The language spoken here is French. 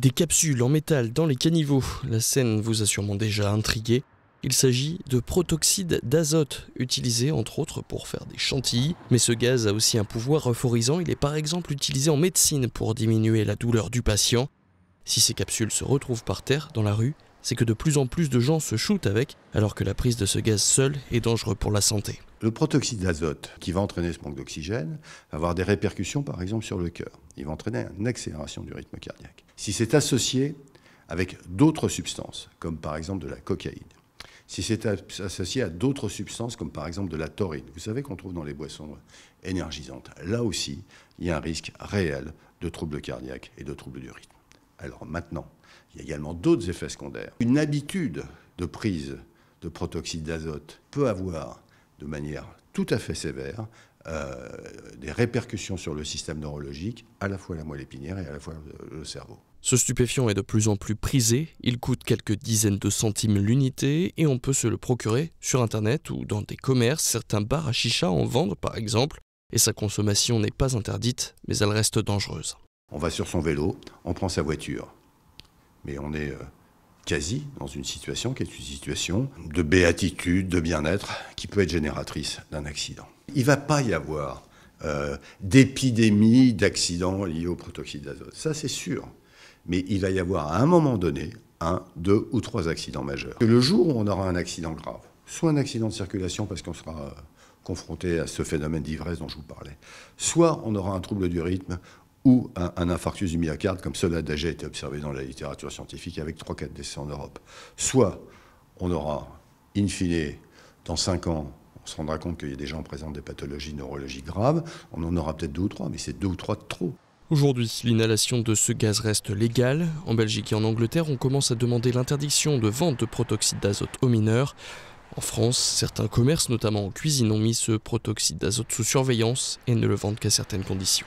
des capsules en métal dans les caniveaux. La scène vous a sûrement déjà intrigué. Il s'agit de protoxyde d'azote, utilisé entre autres pour faire des chantilly, mais ce gaz a aussi un pouvoir euphorisant, il est par exemple utilisé en médecine pour diminuer la douleur du patient. Si ces capsules se retrouvent par terre, dans la rue, c'est que de plus en plus de gens se shootent avec, alors que la prise de ce gaz seul est dangereux pour la santé. Le protoxyde d'azote, qui va entraîner ce manque d'oxygène, va avoir des répercussions, par exemple, sur le cœur. Il va entraîner une accélération du rythme cardiaque. Si c'est associé avec d'autres substances, comme par exemple de la cocaïne, si c'est associé à d'autres substances, comme par exemple de la taurine, vous savez qu'on trouve dans les boissons énergisantes, là aussi, il y a un risque réel de troubles cardiaques et de troubles du rythme. Alors maintenant, il y a également d'autres effets secondaires. Une habitude de prise de protoxyde d'azote peut avoir de manière tout à fait sévère euh, des répercussions sur le système neurologique, à la fois la moelle épinière et à la fois le, cerveau. Ce stupéfiant est de plus en plus prisé, il coûte quelques dizaines de centimes l'unité et on peut se le procurer sur internet ou dans des commerces, certains bars à chicha en vendent par exemple, et sa consommation n'est pas interdite, mais elle reste dangereuse. On va sur son vélo, on prend sa voiture, mais on est euh, quasi dans une situation qui est une situation de béatitude, de bien-être, qui peut être génératrice d'un accident. Il ne va pas y avoir euh, d'épidémie d'accidents liés au protoxyde d'azote, ça c'est sûr. Mais il va y avoir à un moment donné un, deux ou trois accidents majeurs. Et le jour où on aura un accident grave, soit un accident de circulation parce qu'on sera euh, confronté à ce phénomène d'ivresse dont je vous parlais, soit on aura un trouble du rythme ou un, infarctus du myocarde, comme cela a déjà été observé dans la littérature scientifique avec 3-4 décès en Europe. Soit on aura, in fine, dans 5 ans, on se rendra compte qu'il y a des gens présents des pathologies neurologiques graves, on en aura peut-être deux ou trois, mais c'est deux ou trois de trop. Aujourd'hui, l'inhalation de ce gaz reste légale. En Belgique et en Angleterre, on commence à demander l'interdiction de vente de protoxyde d'azote aux mineurs. En France, certains commerces, notamment en cuisine, ont mis ce protoxyde d'azote sous surveillance et ne le vendent qu'à certaines conditions.